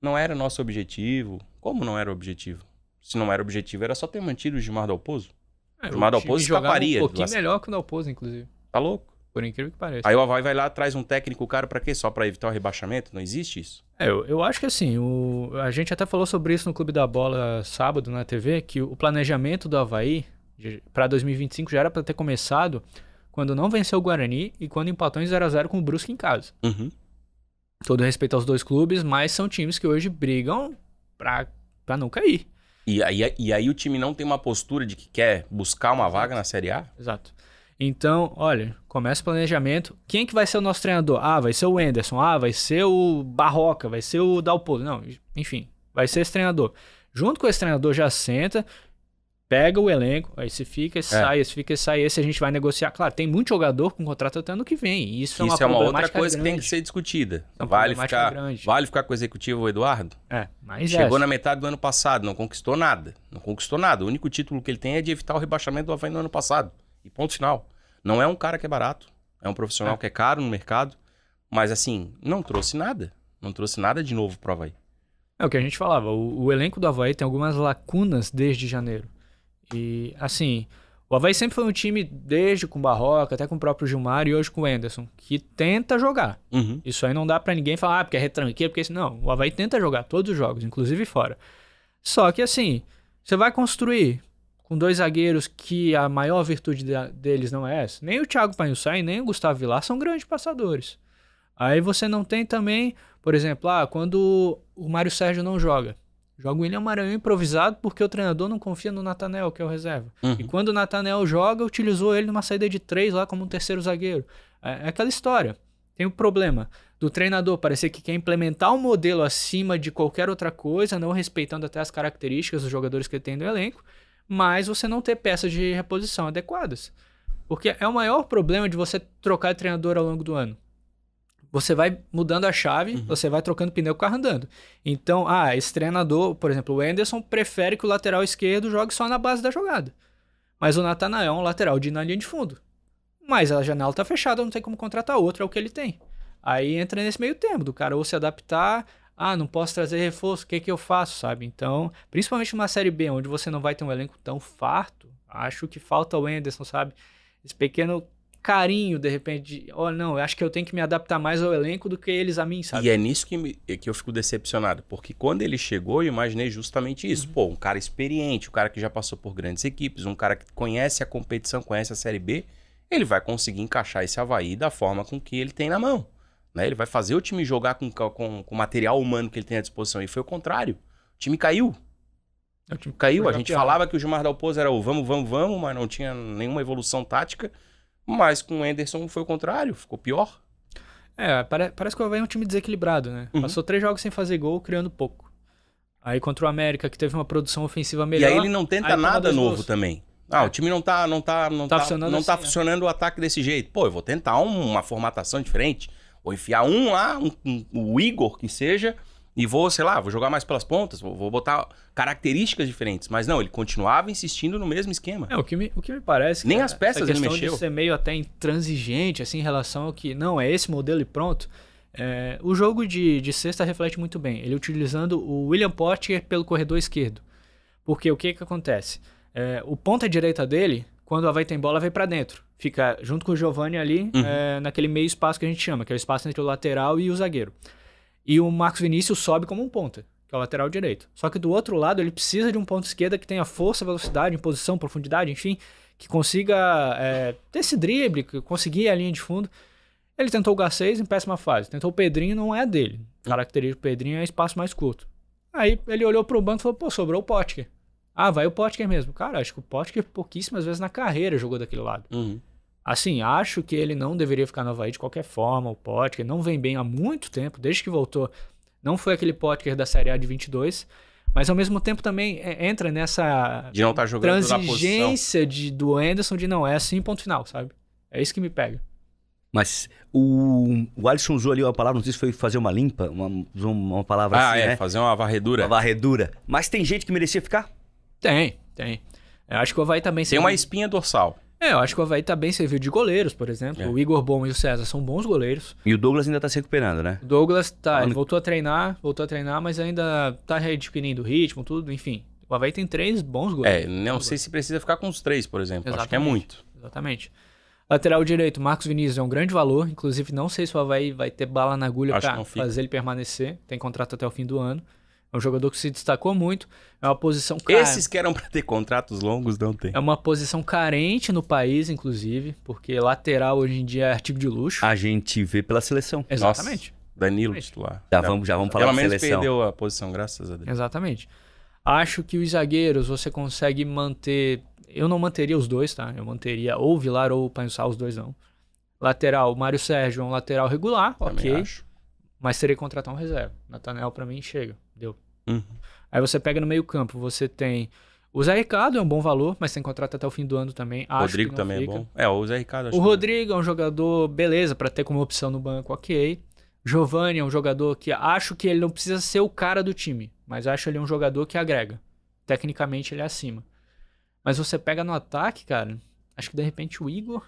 não era nosso objetivo. Como não era o objetivo? Se não era objetivo, era só ter mantido o Gilmar Dalpozo. É, o Dalpozo escaparia. Um pouquinho melhor que o Dalpozo, inclusive. Tá louco? Por incrível que pareça. Aí o Havaí vai lá, traz um técnico caro para quê? Só para evitar o rebaixamento? Não existe isso? É, eu, eu acho que assim, o, a gente até falou sobre isso no Clube da Bola sábado na TV, que o planejamento do Havaí para 2025 já era para ter começado quando não venceu o Guarani e quando empatou em 0x0 com o Brusque em casa. Uhum. Todo respeito aos dois clubes, mas são times que hoje brigam para pra não cair. E aí, e aí o time não tem uma postura de que quer buscar uma vaga na Série A? Exato. Então, olha, começa o planejamento. Quem que vai ser o nosso treinador? Ah, vai ser o Enderson. Ah, vai ser o Barroca. Vai ser o Dalpolo. Não, enfim, vai ser esse treinador. Junto com esse treinador já senta, pega o elenco, aí se fica, esse é. sai, esse fica, esse sai, esse a gente vai negociar. Claro, tem muito jogador com contrato até ano que vem. Isso, isso é uma, é uma outra coisa grande. que tem que ser discutida. É vale, ficar, vale ficar com o executivo Eduardo? É, mas Chegou é. na metade do ano passado, não conquistou nada. Não conquistou nada. O único título que ele tem é de evitar o rebaixamento do Havaí no ano passado. E ponto final. Não é um cara que é barato. É um profissional é. que é caro no mercado. Mas assim, não trouxe nada. Não trouxe nada de novo pro Havaí. É o que a gente falava, o, o, elenco do Havaí tem algumas lacunas desde janeiro. E, assim, o Havaí sempre foi um time, desde com o Barroca, até com o próprio Gilmar e hoje com o Enderson, que tenta jogar. Uhum. Isso aí não dá para ninguém falar, ah, porque é retranqueiro, porque... Não, o Havaí tenta jogar todos os jogos, inclusive fora. Só que, assim, você vai construir com dois zagueiros que a maior virtude deles não é essa. Nem o Thiago Panhussai, nem o Gustavo Vilar são grandes passadores. Aí você não tem também, por exemplo, ah, quando o Mário Sérgio não joga. Joga o William Maranhão improvisado porque o treinador não confia no Natanel, que é o reserva. Uhum. E quando o Natanel joga, utilizou ele numa saída de três lá como um terceiro zagueiro. É, é aquela história. Tem o um problema do treinador parecer que quer implementar um modelo acima de qualquer outra coisa, não respeitando até as características dos jogadores que ele tem no elenco, mas você não ter peças de reposição adequadas. Porque é o maior problema de você trocar de treinador ao longo do ano. Você vai mudando a chave, uhum. você vai trocando pneu com o carro andando. Então, ah, esse treinador, por exemplo, o Anderson prefere que o lateral esquerdo jogue só na base da jogada. Mas o Natanael é um lateral de na linha de fundo. Mas a janela tá fechada, não tem como contratar outro, é o que ele tem. Aí entra nesse meio tempo do cara ou se adaptar, ah, não posso trazer reforço, o que, que eu faço, sabe? Então, principalmente numa Série B, onde você não vai ter um elenco tão farto, acho que falta o Anderson, sabe? Esse pequeno carinho, de repente, de, oh, não, eu acho que eu tenho que me adaptar mais ao elenco do que eles a mim, sabe? E é nisso que, me, é que eu fico decepcionado, porque quando ele chegou, eu imaginei justamente isso. Uhum. Pô, um cara experiente, um cara que já passou por grandes equipes, um cara que conhece a competição, conhece a Série B, ele vai conseguir encaixar esse Havaí da forma com que ele tem na mão. Né? Ele vai fazer o time jogar com, com, com o material humano que ele tem à disposição. E foi o contrário. O time caiu. É, o time caiu. A gente falava que o Gilmar Dalpozo era o vamos, vamos, vamos, mas não tinha nenhuma evolução tática. Mas com o Anderson foi o contrário, ficou pior. É, pare parece que o Havaí é um time desequilibrado, né? Uhum. Passou três jogos sem fazer gol, criando pouco. Aí contra o América, que teve uma produção ofensiva melhor. E aí ele não tenta nada novo também. Ah, é. o time não tá, não tá, não tá, tá funcionando, não tá assim, tá funcionando é. o ataque desse jeito. Pô, eu vou tentar uma formatação diferente. Ou enfiar um lá, um, um, o Igor que seja, e vou, sei lá, vou jogar mais pelas pontas, vou, vou, botar características diferentes. Mas não, ele continuava insistindo no mesmo esquema. É, o que me, o que me parece. Nem é, as peças ele mexeu. A de ser meio até intransigente, assim, em relação ao que, não, é esse modelo e pronto. É, o jogo de, de sexta reflete muito bem. Ele utilizando o William Potter pelo corredor esquerdo. Porque o que que acontece? É, o ponta direita dele, quando a vai tem bola, vai para dentro. Fica junto com o Giovanni ali, uhum. é, naquele meio espaço que a gente chama, que é o espaço entre o lateral e o zagueiro. E o Marcos Vinícius sobe como um ponta, que é o lateral direito. Só que do outro lado, ele precisa de um ponto esquerda que tenha força, velocidade, posição, profundidade, enfim, que consiga é, ter esse drible, conseguir a linha de fundo. Ele tentou o Garcês em péssima fase. Tentou o Pedrinho, não é dele. A característica do Pedrinho é espaço mais curto. Aí ele olhou para o banco e falou, pô, sobrou o Potker. Ah, vai o Potker mesmo. Cara, acho que o Potker pouquíssimas vezes na carreira jogou daquele lado. Uhum. Assim, acho que ele não deveria ficar no Havaí de qualquer forma, o Potker não vem bem há muito tempo, desde que voltou. Não foi aquele Potker da Série A de 22, mas ao mesmo tempo também é, entra nessa de não tá jogando transigência de, do Anderson de não é assim, ponto final, sabe? É isso que me pega. Mas o, o Alisson usou ali uma palavra, não sei se foi fazer uma limpa, uma, uma palavra ah, assim, é, né? fazer uma varredura. Uma varredura. Mas tem gente que merecia ficar? Tem, tem. Eu acho que o Havaí também... Tem uma espinha dorsal. É, eu acho que o Havaí tá bem servido de goleiros, por exemplo. É. O Igor Bom e o César são bons goleiros. E o Douglas ainda tá se recuperando, né? O Douglas tá, ele voltou a treinar, voltou a treinar, mas ainda tá readquirindo ritmo, tudo, enfim. O Havaí tem três bons goleiros. É, não sei se precisa ficar com os três, por exemplo. Exatamente. Acho que é muito. Exatamente. Lateral direito, Marcos Vinícius é um grande valor. Inclusive, não sei se o Havaí vai ter bala na agulha para fazer ele permanecer. Tem contrato até o fim do ano. É um jogador que se destacou muito. É uma posição cara... Esses que eram para ter contratos longos não tem. É uma posição carente no país, inclusive, porque lateral hoje em dia é artigo de luxo. A gente vê pela seleção. Exatamente. Nossa, Danilo titular. Já, vamos, já vamos falar da seleção. ele perdeu a posição, graças a Deus. Exatamente. Acho que os zagueiros você consegue manter. Eu não manteria os dois, tá? Eu manteria ou o Vilar ou o os dois não. Lateral, Mário Sérgio é um lateral regular, Também ok. Acho. Mas teria que contratar um reserva. Natanel, para mim, chega. Uhum. Aí você pega no meio-campo, você tem. O Zé Ricardo é um bom valor, mas tem contrato até o fim do ano também. Acho Rodrigo também é fica. é bom. É, o Zé Ricardo. Acho o é Rodrigo é um jogador, beleza, para ter como opção no banco, ok. Giovanni é um jogador que acho que ele não precisa ser o cara do time, mas acho ele um jogador que agrega. Tecnicamente ele é acima. Mas você pega no ataque, cara, acho que de repente o Igor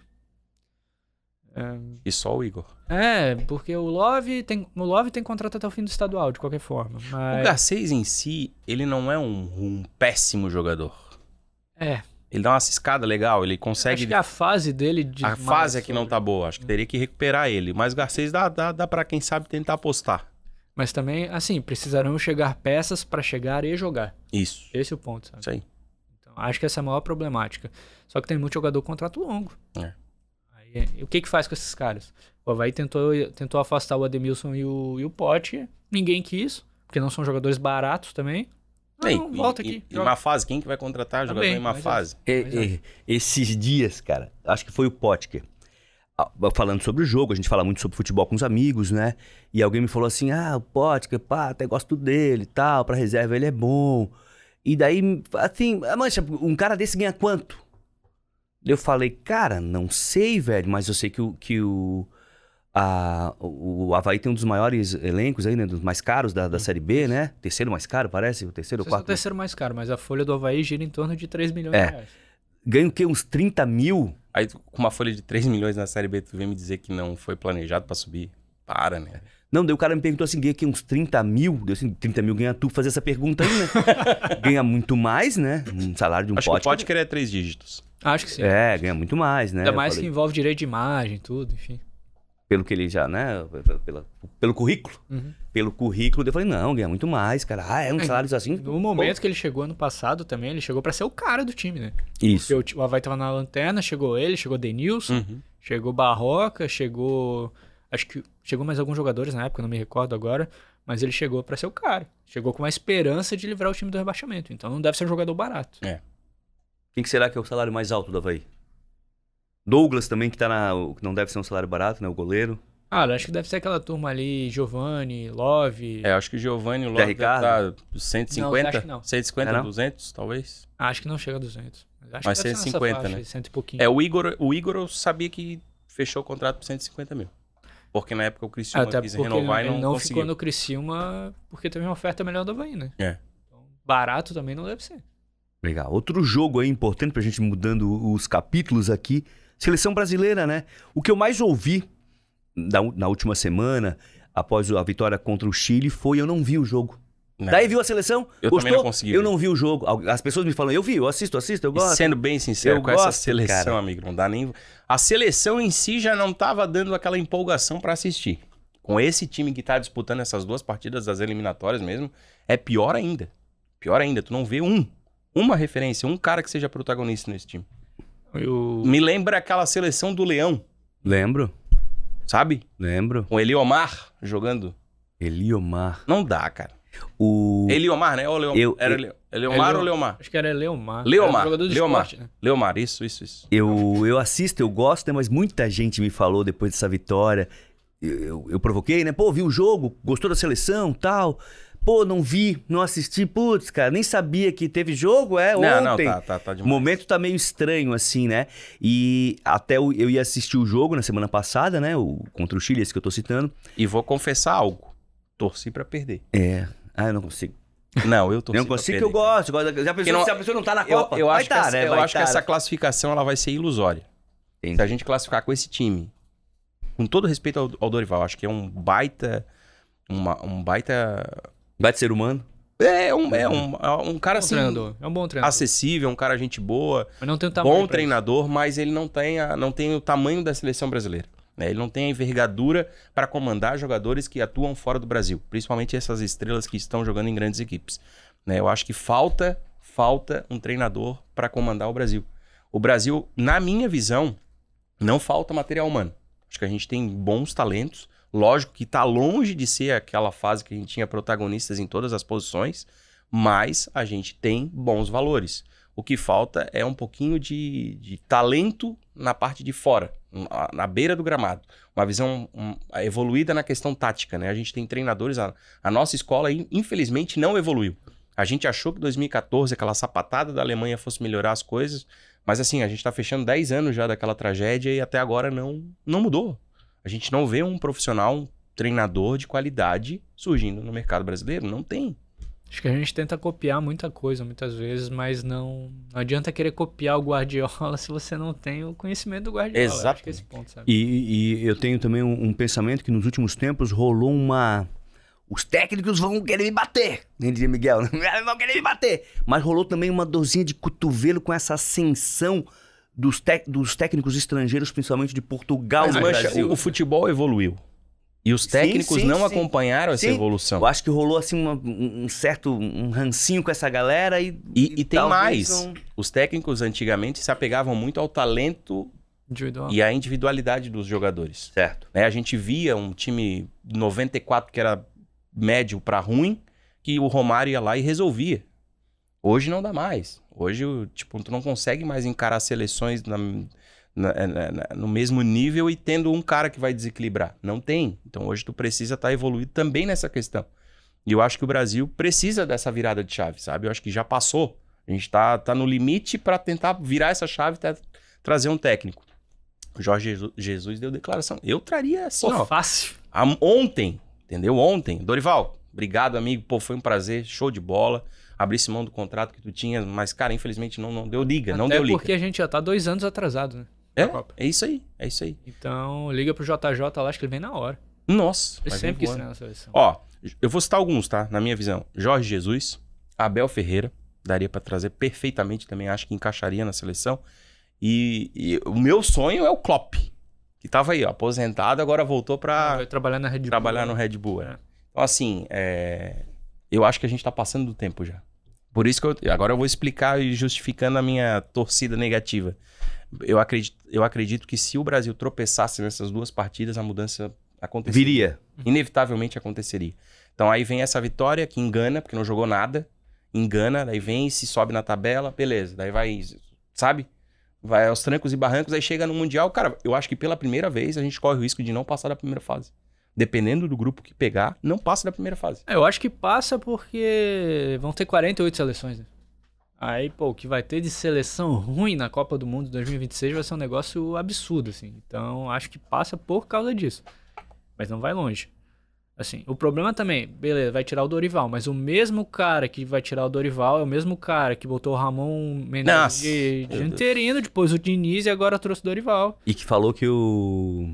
é... E só o Igor. É, porque o Love tem, o Love tem contrato até o fim do estadual, de qualquer forma. Mas... O Garcês em si, ele não é um, um péssimo jogador. É. Ele dá uma ciscada legal, ele consegue. Acho que a fase dele de. A fase é que não tá boa, acho que teria que recuperar ele. Mas o Garcês dá, dá, dá pra quem sabe tentar apostar. Mas também, assim, precisarão chegar peças para chegar e jogar. Isso. Esse é o ponto, sabe? Isso aí. Então, acho que essa é a maior problemática. Só que tem muito jogador com contrato longo. É. É, o que que faz com esses caras? O Havaí tentou, tentou afastar o Ademilson e o, e o Pote, ninguém quis, porque não são jogadores baratos também. Ah, não, Ei, volta e, aqui. E, uma fase, quem que vai contratar tá jogador em uma é- fase? É, é, esses dias, cara, acho que foi o Potker. Falando sobre o jogo, a gente fala muito sobre futebol com os amigos, né? E alguém me falou assim: ah, o Potker, pá, até gosto dele e tal, pra reserva ele é bom. E daí, assim, mancha, tipo, um cara desse ganha quanto? Eu falei, cara, não sei, velho, mas eu sei que o, que o, a, o Havaí tem um dos maiores elencos aí, né? Dos mais caros da, da uhum. Série B, né? Terceiro mais caro, parece? O terceiro ou quarto? o terceiro mais caro, mas a folha do Havaí gira em torno de 3 milhões é. de reais. Ganha o quê? Uns 30 mil? Aí, com uma folha de 3 milhões na Série B, tu vem me dizer que não foi planejado para subir? Para, né? Não, daí o cara me perguntou assim, ganha aqui uns 30 mil? Deu assim, 30 mil ganha tu fazer essa pergunta aí, né? ganha muito mais, né? Um salário de um Acho pote. Acho que o pote que é três dígitos. Acho que sim. É, ganha muito mais, né? Ainda mais falei... que envolve direito de imagem, tudo, enfim. Pelo que ele já, né? Pela, pela pelo currículo. Uhum. Pelo currículo, eu falei, não, ganha muito mais, cara. Ah, é um é, salário assim. No momento pô. que ele chegou ano passado também, ele chegou para ser o cara do time, né? Isso. Porque o, o Havaí tava na lanterna, chegou ele, chegou Denilson, uhum. chegou Barroca, chegou. Acho que chegou mais alguns jogadores na época, não me recordo agora. Mas ele chegou para ser o cara. Chegou com a esperança de livrar o time do rebaixamento. Então não deve ser um jogador barato. É. Quem que será que é o salário mais alto do Havaí? Douglas também, que tá na. Não deve ser um salário barato, né? O goleiro. Ah, acho que deve ser aquela turma ali, Giovanni, Love. É, acho que Giovanni Love tá deve estar 150, não, acho que não. 150, é, não? 200, talvez. Ah, acho que não chega a 200. Acho Mas 150, faixa, né? 100 e pouquinho. É, o Igor, o Igor eu sabia que fechou o contrato por 150 mil. Porque na época o Criciúma Até quis renovar ele, e não, ele não conseguiu. ficou no Criciúma porque teve uma oferta melhor do Havaí, né? É. Então, barato também não deve ser. Legal. Outro jogo aí importante pra gente mudando os capítulos aqui. Seleção brasileira, né? O que eu mais ouvi na, na última semana, após a vitória contra o Chile, foi eu não vi o jogo. Não. Daí viu a seleção? Eu gostou? também não consegui. Eu não vi o jogo. As pessoas me falam, eu vi, eu assisto, assisto, eu gosto. E sendo bem sincero, eu com gosto, essa seleção, cara. amigo, não dá nem. A seleção em si já não estava dando aquela empolgação para assistir. Com esse time que está disputando essas duas partidas das eliminatórias mesmo, é pior ainda. Pior ainda, tu não vê um uma referência, um cara que seja protagonista nesse time. Eu... Me lembra aquela seleção do Leão. Lembro. Sabe? Lembro. Com Eliomar jogando. Eliomar. Não dá, cara. O... Eliomar, né? Ou Leom... eu, era Ele... Leomar, Eleo... ou Leomar? Acho que era Leomar. Leomar. Era jogador de Leomar. Esporte, né? Leomar, isso, isso, isso. Eu, eu assisto, eu gosto, né? mas muita gente me falou depois dessa vitória. Eu, eu, eu provoquei, né? Pô, viu o jogo, gostou da seleção tal pô, não vi, não assisti, putz, cara, nem sabia que teve jogo, é, não, ontem. Não, tá, tá, tá demais. O momento tá meio estranho, assim, né? E até eu ia assistir o jogo na semana passada, né, o, contra o Chile, esse que eu tô citando. E vou confessar algo, torci para perder. É, ah, eu não consigo. Não, eu torci Não consigo que eu gosto, já pensou, não, se a pessoa não tá na eu, Copa, eu, eu acho, que, tá, essa, né? eu acho que tá, essa né? classificação, ela vai ser ilusória. Entendi. Se a gente classificar com esse time, com todo respeito ao, ao Dorival, acho que é um baita... Uma, um baita Vai ser humano. É, é, é um, é um, é um cara assim. É um bom treinador. Acessível, é um cara gente boa. Mas não tem o tamanho. Bom treinador, isso. mas ele não tem, a, não tem o tamanho da seleção brasileira. Né? Ele não tem a envergadura para comandar jogadores que atuam fora do Brasil, principalmente essas estrelas que estão jogando em grandes equipes. Né? Eu acho que falta, falta um treinador para comandar o Brasil. O Brasil, na minha visão, não falta material humano. Acho que a gente tem bons talentos. Lógico que está longe de ser aquela fase que a gente tinha protagonistas em todas as posições, mas a gente tem bons valores. O que falta é um pouquinho de, de talento na parte de fora, na, beira do gramado. Uma visão evoluída na questão tática, né? A gente tem treinadores, a, a nossa escola, infelizmente, não evoluiu. A gente achou que 2014, aquela sapatada da Alemanha, fosse melhorar as coisas, mas assim, a gente está fechando 10 anos já daquela tragédia e até agora não, não mudou. A gente não vê um profissional, um treinador de qualidade surgindo no mercado brasileiro. Não tem. Acho que a gente tenta copiar muita coisa muitas vezes, mas não, não adianta querer copiar o Guardiola se você não tem o conhecimento do Guardiola. Exato. É ponto, e, e, eu tenho também um, um, pensamento que nos últimos tempos rolou uma. Os técnicos vão querer me bater, nem né, dizia Miguel, vão querer me bater. Mas rolou também uma dorzinha de cotovelo com essa ascensão dos, dos técnicos estrangeiros, principalmente de Portugal mas, e mas Brasil. O, o futebol evoluiu. E os técnicos sim, sim, não sim. acompanharam essa evolução. Eu acho que rolou assim uma, um certo um rancinho com essa galera e. E, e, e tem mais. Não... Os técnicos antigamente se apegavam muito ao talento Individual. e à individualidade dos jogadores. Certo. Né? A gente via um time 94 que era médio para ruim, que o Romário ia lá e resolvia. Hoje não dá mais. Hoje, tipo, tu não consegue mais encarar seleções na, é, na, na, no mesmo nível e tendo um cara que vai desequilibrar. Não tem. Então hoje tu precisa estar tá evoluído também nessa questão. E eu acho que o Brasil precisa dessa virada de chave, sabe? Eu acho que já passou. A gente tá, tá no limite para tentar virar essa chave até tá, trazer um técnico. O Jorge Jesus deu declaração. Eu traria assim, Pô, ó, fácil. ontem, entendeu? Ontem. Dorival, obrigado, amigo. Pô, foi um prazer. Show de bola abrisse mão do contrato que tu tinha, mas, cara, infelizmente não, não deu liga, Até não deu liga. porque a gente já tá dois anos atrasado, né? É, é isso aí, é isso aí. Então, liga pro JJ lá, acho que ele vem na hora. Nossa. Eu sempre quis na seleção. Ó, eu vou citar alguns, tá? Na minha visão. Jorge Jesus, Abel Ferreira, daria para trazer perfeitamente também, acho que encaixaria na seleção. E, e, o meu sonho é o Klopp, que tava aí, ó, aposentado, agora voltou para trabalhar na Red Bull. Trabalhar né? no Red Bull, né? Então, assim, é eu acho que a gente está passando do tempo já. Por isso que eu, agora eu vou explicar e justificando a minha torcida negativa. Eu acredito, eu acredito que se o Brasil tropeçasse nessas duas partidas, a mudança aconteceria. Viria. Inevitavelmente aconteceria. Então aí vem essa vitória que engana, porque não jogou nada. Engana, daí vem, se sobe na tabela, beleza. Daí vai, sabe? Vai aos trancos e barrancos, aí chega no Mundial. Cara, eu acho que pela primeira vez a gente corre o risco de não passar da primeira fase dependendo do grupo que pegar, não passa da primeira fase. É, eu acho que passa porque vão ter 48 seleções. Né? Aí, pô, o que vai ter de seleção ruim na Copa do Mundo 2026 vai ser um negócio absurdo, assim. Então, acho que passa por causa disso. Mas não vai longe. Assim, o problema também, beleza, vai tirar o Dorival, mas o mesmo cara que vai tirar o Dorival é o mesmo cara que botou o Ramon Menezes de, de interino, depois o Diniz e agora trouxe o Dorival. E que falou que o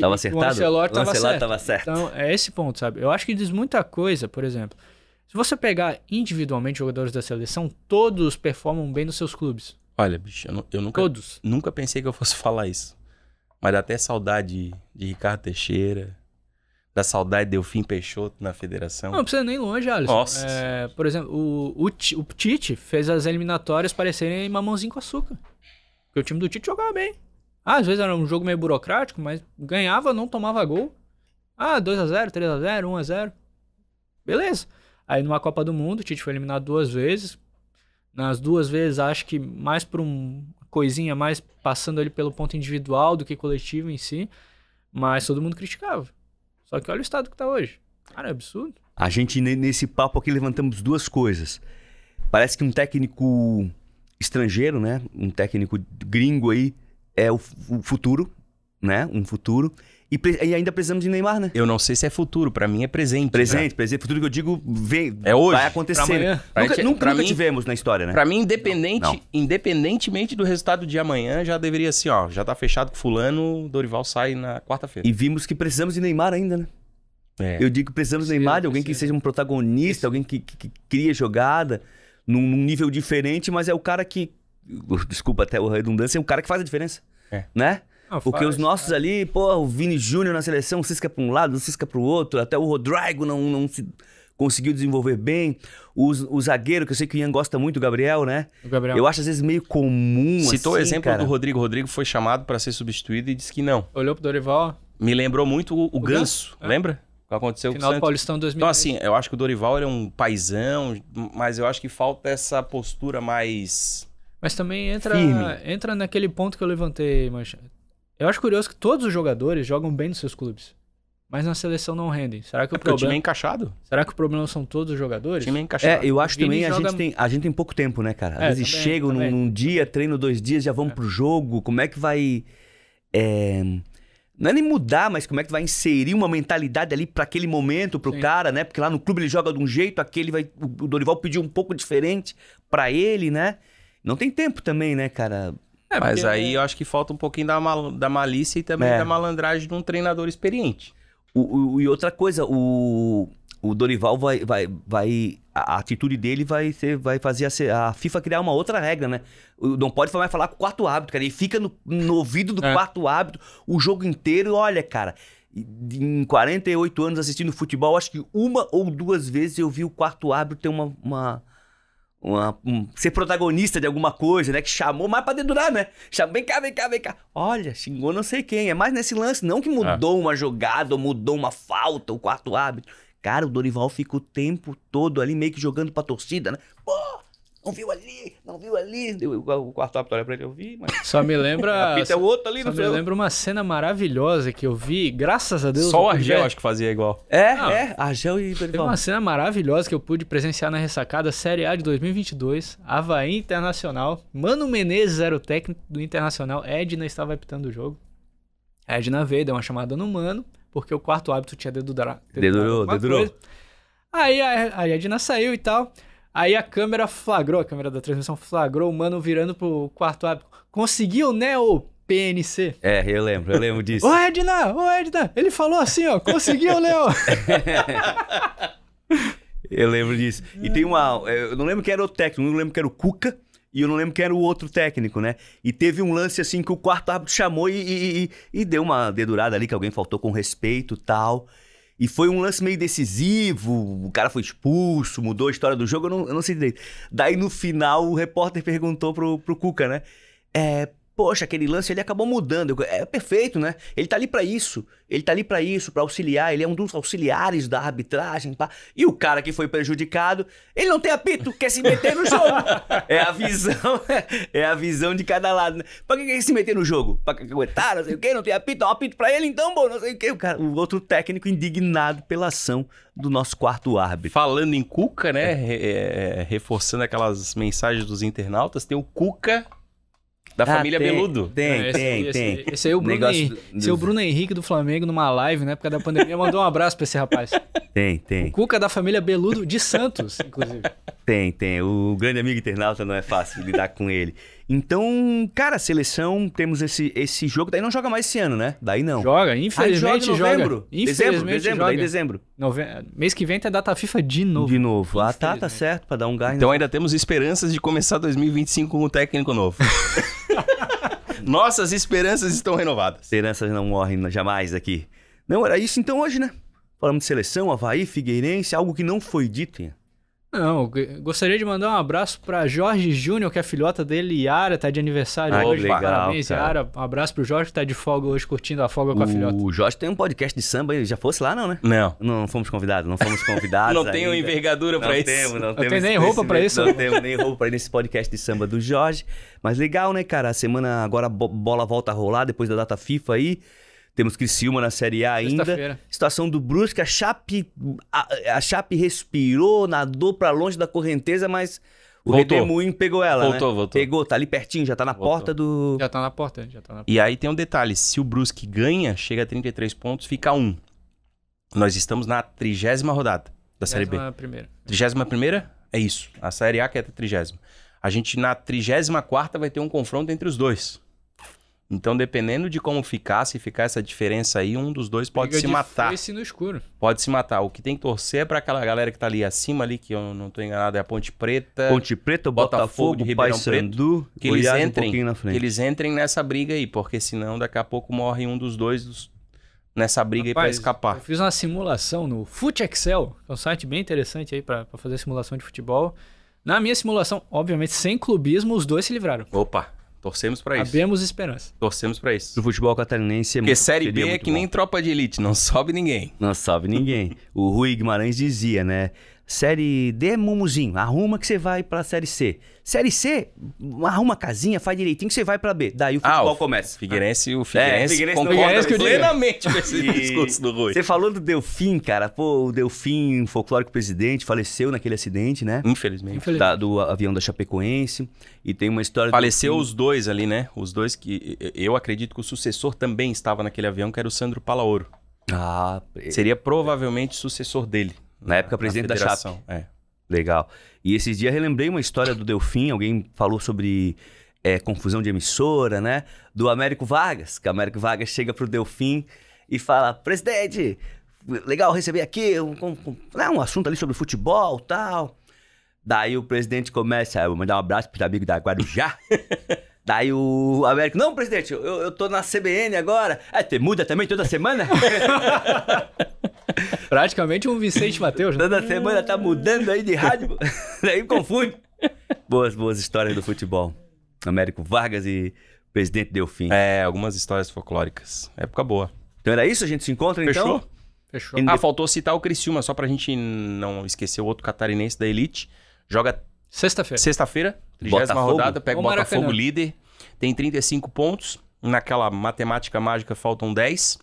Tava acertado? O Ancelotti tava, certo. Então, é esse ponto, sabe? Eu acho que diz muita coisa, por exemplo. Se você pegar individualmente jogadores da seleção, todos performam bem nos seus clubes. Olha, bicho, eu, eu nunca, todos. nunca pensei que eu fosse falar isso. Mas dá até saudade de Ricardo Teixeira, da saudade de Delfim Peixoto na federação. Não, não precisa nem longe, Alisson. Nossa. É, por exemplo, o, o, o Tite fez as eliminatórias parecerem mamãozinho com açúcar. Porque o time do Tite jogava bem. Ah, às vezes era um jogo meio burocrático, mas ganhava, não tomava gol. Ah, 2x0, 3x0, 1x0. Beleza. Aí numa Copa do Mundo, o Tite foi eliminado duas vezes. Nas duas vezes, acho que mais por uma coisinha, mais passando ele pelo ponto individual do que coletivo em si. Mas todo mundo criticava. Só que olha o estado que tá hoje. Cara, é absurdo. A gente, nesse papo aqui, levantamos duas coisas. Parece que um técnico estrangeiro, né? Um técnico gringo aí é o, o futuro, né? Um futuro. E, e, ainda precisamos de Neymar, né? Eu não sei se é futuro, para mim é presente. Presente, né? presente. Futuro que eu digo vem, é hoje, vai acontecer. Pra amanhã. nunca, nunca, pra nunca mim, tivemos na história, né? Para mim, independente, não, não. independentemente do resultado de amanhã, já deveria assim, ó, já tá fechado com fulano, Dorival sai na quarta-feira. E vimos que precisamos de Neymar ainda, né? É. Eu digo que precisamos de Neymar, de alguém que seja um protagonista, Isso. alguém que, que, que cria jogada num, num nível diferente, mas é o cara que, desculpa até a redundância, é um cara que faz a diferença. É. Né? Porque faz, os nossos ali, pô, o Vini Júnior na seleção, o Cisca para um lado, o Cisca para o outro, até o Rodrigo não, não se conseguiu desenvolver bem. O, o zagueiro, que eu sei que o Ian gosta muito, o Gabriel, né? O Gabriel. Eu acho às vezes meio comum. Citou assim, o exemplo cara. do Rodrigo. O Rodrigo foi chamado para ser substituído e disse que não. Olhou pro Dorival. Me lembrou muito o, o, o Ganso, Ganso, é. lembra? O que aconteceu Final com o Santos. Paulistão Então, assim, eu acho que o Dorival era um paizão, mas eu acho que falta essa postura mais mas também entra, entra naquele ponto que eu levantei, mas eu acho curioso que todos os jogadores jogam bem nos seus clubes, mas na seleção não rendem. Será que é o problema? O time é encaixado? Será que o problema são todos os jogadores? O time é encaixado. É, eu acho também joga... a gente tem a gente tem pouco tempo, né, cara? Às é, vezes também, chegam também. Num, num, dia, treinam dois dias, já vão é. pro jogo. Como é que vai? É não é nem mudar, mas como é que vai inserir uma mentalidade ali para aquele momento, pro cara, né? Porque lá no clube ele joga de um jeito, aquele vai o Dorival pediu um pouco diferente para ele, né? Não tem tempo também, né, cara? É, mas porque... aí eu acho que falta um pouquinho da, mal, da malícia e também é. da malandragem de um treinador experiente. O, o, e outra coisa, o, o Dorival vai, vai, vai. A atitude dele vai ser, vai fazer a, a FIFA criar uma outra regra, né? Não pode mais falar com o quarto árbitro, cara. Ele fica no, no ouvido do é. quarto árbitro o jogo inteiro. Olha, cara, em 48 anos assistindo futebol, acho que uma ou duas vezes eu vi o quarto árbitro ter uma, uma uma, um, ser protagonista de alguma coisa, né? Que chamou mais pra dedurar, né? Chamou, vem cá, vem cá, vem cá. Olha, xingou não sei quem. É mais nesse lance, não que mudou é. uma jogada, ou mudou uma falta, o quarto hábito. Cara, o Dorival fica o tempo todo ali meio que jogando pra torcida, né? Pô, não viu ali, não viu ali. o quarto árbitro olha pra ele, eu vi, mas... Só me lembra... a é o outro ali, só não me lembra uma cena maravilhosa que eu vi, graças a Deus... Só o Argel, acho que fazia igual. É, não, é, Argel e Dorival. Teve uma cena maravilhosa que eu pude presenciar na ressacada Série A de 2022, Havaí Internacional, Mano Menezes era o técnico do Internacional, Edna estava apitando o jogo. A Edna veio, deu uma chamada no Mano, porque o quarto árbitro tinha dedurado. Dedurou, dedurou. Aí a Edna saiu e tal. Aí a câmera flagrou, a câmera da transmissão flagrou o mano virando pro quarto árbitro. Conseguiu, né, ô PNC? É, eu lembro, eu lembro disso. ô Edna, ô Edna, ele falou assim, ó, conseguiu, Léo. eu lembro disso. E tem uma, é, eu não lembro que era o técnico, não lembro que era o Cuca e eu não lembro quem era o outro técnico, né? E teve um lance assim que o quarto árbitro chamou e, e, e, e deu uma dedurada ali que alguém faltou com respeito tal. E foi um lance meio decisivo, o cara foi expulso, mudou a história do jogo, eu não, eu não sei direito. Daí no final o repórter perguntou pro, pro Cuca, né? É, poxa, aquele lance ele acabou mudando. É perfeito, né? Ele tá ali para isso. Ele tá ali para isso, para auxiliar, ele é um dos auxiliares da arbitragem, pá. E o cara que foi prejudicado, ele não tem apito, quer se meter no jogo. é a visão, é a visão de cada lado. Né? Pra que quer se meter no jogo? Pra aguentar, não sei o quê, não tem apito, dá um apito pra ele então, bom, não sei o quê. O, cara, o outro técnico indignado pela ação do nosso quarto árbitro. Falando em Cuca, né, é, é, reforçando aquelas mensagens dos internautas, tem o Cuca da ah, família tem, Beludo. Tem, tem, esse, tem. Esse, aí é o Bruno, Henrique, do... esse é o Bruno Henrique do Flamengo numa live Por época da pandemia. Mandou um abraço pra esse rapaz. Tem, tem. O Cuca é da família Beludo de Santos, inclusive. Tem, tem. O grande amigo internauta não é fácil lidar com ele. Então, cara, seleção, temos esse, esse jogo. Daí não joga mais esse ano, né? Daí não. Joga, infelizmente Aí joga. Novembro, joga. Infelizmente dezembro, dezembro, joga. daí dezembro. Nove... Mês que vem tem tá data FIFA de novo. De novo. Ah, tá, tá certo, pra dar um gás. Então ainda temos esperanças de começar 2025 com um técnico novo. Nossas esperanças estão renovadas. Esperanças não morrem jamais aqui. Não, era isso então hoje, né? Falamos de seleção, Havaí, Figueirense, algo que não foi dito. Hein? Não, gostaria de mandar um abraço para Jorge Júnior, que é a filhota dele, Yara, tá de aniversário hoje. Legal, Parabéns, cara. Yara. Um abraço pro Jorge, que tá de folga hoje, curtindo a folga com a filhota. O Jorge tem um podcast de samba ele já fosse lá, não, né? Não. Não fomos convidados, não fomos convidados. não ainda. tenho envergadura para isso. Temos, não temos. Tem nem roupa para isso. Não temos nem roupa para ir nesse podcast de samba do Jorge. Mas legal, né, cara? A semana agora a bola volta a rolar depois da data FIFA aí. Temos Criciúma na Série A ainda. Situação do Brusque, a Chape, a, a Chape respirou, nadou para longe da correnteza, mas o redemoinho pegou ela, né? voltou, né? Voltou, Pegou, tá ali pertinho, já tá na voltou. porta do... Já tá na porta, já tá na porta. E aí tem um detalhe, se o Brusque ganha, chega a 33 pontos, fica 1. Nós estamos na trigésima rodada da 30ª Série B. Primeira. Trigésima primeira? É isso. A Série A que é a trigésima. A gente na trigésima quarta vai ter um confronto entre os dois. Então, dependendo de como ficar, se ficar essa diferença aí, um dos dois pode Briga se matar. Foice no escuro. Pode se matar. O que tem que torcer é para aquela galera que tá ali acima ali, que eu não tô enganado, é a Ponte Preta. Ponte Preta, Botafogo, Botafogo Ribeirão Preto. Que eles entrem, um que eles entrem nessa briga aí, porque senão daqui a pouco morre um dos dois dos, nessa briga Rapaz, aí para escapar. Eu fiz uma simulação no Foot Excel, que é um site bem interessante aí para fazer simulação de futebol. Na minha simulação, obviamente, sem clubismo, os dois se livraram. Opa. Torcemos para isso. Abemos esperança. Torcemos para isso. O futebol catarinense é Porque muito, Série B é que bom. nem tropa de elite, não sobe ninguém. Não sobe ninguém. o Rui Guimarães dizia, né? Série D é mumuzinho, arruma que você vai para a Série C. Série C, arruma casinha, faz direitinho que você vai pra B. Daí o ah, futebol ah, o começa. Figueirense, o Figueirense, é, Figueirense concorda é que eu plenamente com esse discurso do Rui. Você falou do Delfim, cara. Pô, o Delfim, folclórico presidente, faleceu naquele acidente, né? Infelizmente. Infelizmente. Da, do avião da Chapecoense. E tem uma história... Faleceu os dois ali, né? Os dois que... Eu acredito que o sucessor também estava naquele avião, que era o Sandro Palaoro. Ah. Seria provavelmente o sucessor dele. Na época, presidente da Chape. É. Legal. E esses dias relembrei uma história do Delfim, alguém falou sobre é, confusão de emissora, né? Do Américo Vargas, que o Américo Vargas chega pro Delfim e fala: presidente, legal receber aqui, um, um, né, um assunto ali sobre futebol tal. Daí o presidente começa, ah, eu vou mandar um abraço pro amigo da Guarujá. Daí o Américo, não, presidente, eu, eu tô na CBN agora. É, te muda também toda semana? Praticamente um Vicente Mateus Né? Toda semana tá mudando aí de rádio. Daí confunde. Boas, boas histórias do futebol. Américo Vargas e presidente Delfim. É, algumas histórias folclóricas. Época boa. Então era isso, a gente se encontra Fechou? então? Fechou. Ah, faltou citar o Criciúma, só pra gente não esquecer o outro catarinense da elite. Joga Sexta-feira. Sexta-feira, 30 rodada, pega o Botafogo líder. Tem 35 pontos. Naquela matemática mágica faltam 10.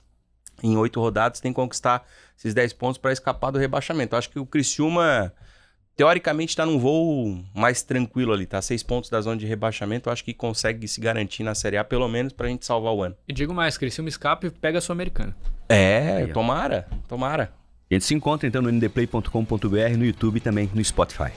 Em oito rodadas tem que conquistar esses 10 pontos para escapar do rebaixamento. acho que o Criciúma, teoricamente, está num voo mais tranquilo ali, tá? Seis pontos da zona de rebaixamento. acho que consegue se garantir na Série A, pelo menos, para a gente salvar o ano. E digo mais, Criciúma escapa e pega a Sul-Americana. É, Aí, tomara, tomara. A gente se encontra então no ndplay.com.br, no YouTube e também no Spotify.